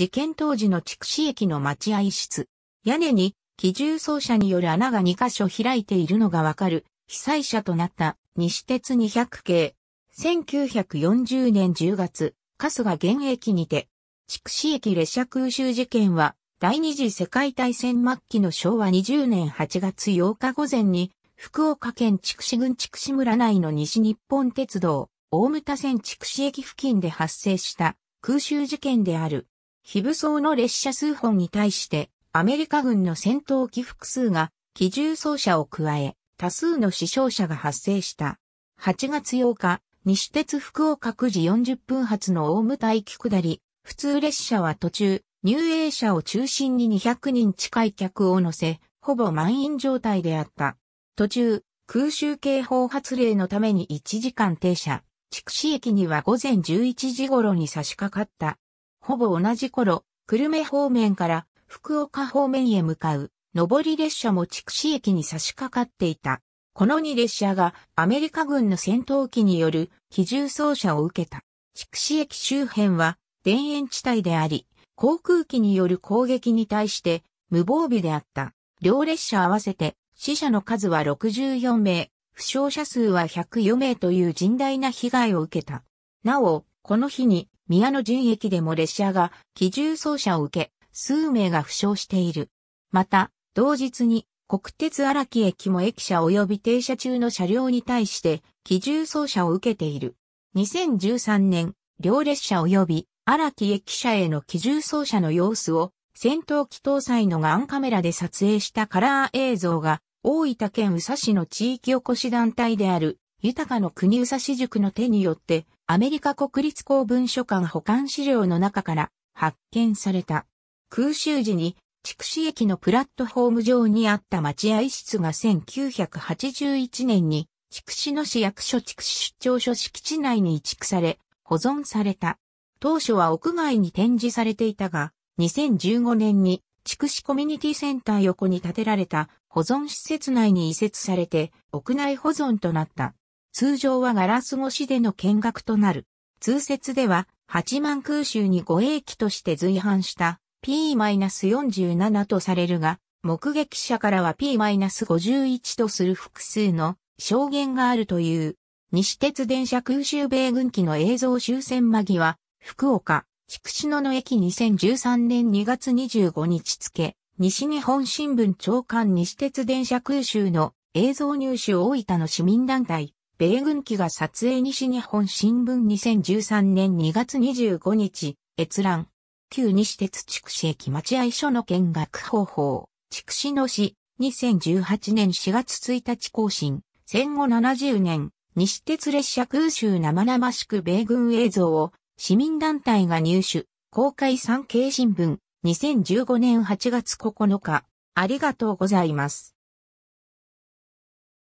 事件当時の筑紫駅の待合室。屋根に、機銃奏者による穴が2箇所開いているのがわかる、被災者となった西鉄200系。1940年10月、春日現役にて、筑紫駅列車空襲事件は、第二次世界大戦末期の昭和20年8月8日午前に、福岡県筑紫郡筑紫村内の西日本鉄道、大牟田線筑紫駅付近で発生した空襲事件である。非武装の列車数本に対して、アメリカ軍の戦闘機複数が、機銃装車を加え、多数の死傷者が発生した。8月8日、西鉄福岡9時40分発の大武大気下り、普通列車は途中、入営者を中心に200人近い客を乗せ、ほぼ満員状態であった。途中、空襲警報発令のために1時間停車。筑紫駅には午前11時頃に差し掛かったほぼ同じ頃、久留米方面から福岡方面へ向かう上り列車も筑紫駅に差し掛かっていた。この2列車がアメリカ軍の戦闘機による機銃掃射を受けた。筑紫駅周辺は田園地帯であり、航空機による攻撃に対して無防備であった。両列車合わせて死者の数は64名、負傷者数は104名という甚大な被害を受けた。なお、この日に宮野陣駅でも列車が機銃走車を受け、数名が負傷している。また、同日に国鉄荒木駅も駅舎及び停車中の車両に対して機銃走車を受けている。2013年、両列車及び荒木駅舎への機銃走車の様子を戦闘機搭載のガンカメラで撮影したカラー映像が大分県宇佐市の地域おこし団体である豊かの国宇佐市塾の手によって、アメリカ国立公文書館保管資料の中から発見された。空襲時に、筑紫駅のプラットフォーム上にあった待合室が1981年に、筑紫野市役所筑紫出張所敷地内に移築され、保存された。当初は屋外に展示されていたが、2015年に筑紫コミュニティセンター横に建てられた保存施設内に移設されて屋内保存となった。通常はガラス越しでの見学となる。通説では、八万空襲に護衛機として随伴した P-47 とされるが、目撃者からは P-51 とする複数の証言があるという。西鉄電車空襲米軍機の映像終戦間際、福岡、筑紫野の駅2013年2月25日付、西日本新聞長官西鉄電車空襲の映像入手大分の市民団体、米軍機が撮影西日本新聞2013年2月25日、閲覧。旧西鉄筑市駅待合所の見学方法。筑紫の市、2018年4月1日更新。戦後70年、西鉄列車空襲生々しく米軍映像を市民団体が入手。公開産経新聞、2015年8月9日。ありがとうございます。